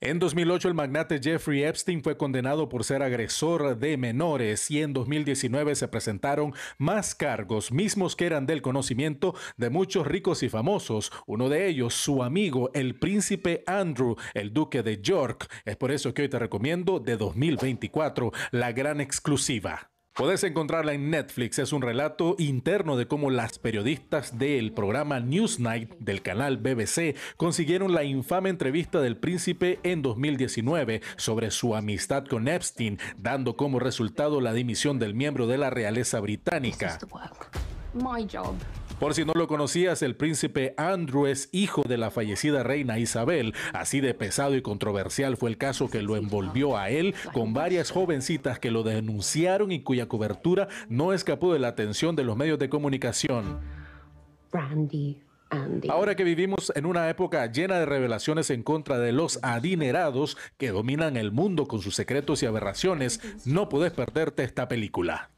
En 2008 el magnate Jeffrey Epstein fue condenado por ser agresor de menores y en 2019 se presentaron más cargos, mismos que eran del conocimiento de muchos ricos y famosos, uno de ellos su amigo el príncipe Andrew, el duque de York. Es por eso que hoy te recomiendo de 2024 la gran exclusiva. Podés encontrarla en Netflix. Es un relato interno de cómo las periodistas del programa Newsnight del canal BBC consiguieron la infame entrevista del príncipe en 2019 sobre su amistad con Epstein, dando como resultado la dimisión del miembro de la realeza británica. Por si no lo conocías, el príncipe Andrew es hijo de la fallecida reina Isabel. Así de pesado y controversial fue el caso que lo envolvió a él con varias jovencitas que lo denunciaron y cuya cobertura no escapó de la atención de los medios de comunicación. Ahora que vivimos en una época llena de revelaciones en contra de los adinerados que dominan el mundo con sus secretos y aberraciones, no puedes perderte esta película.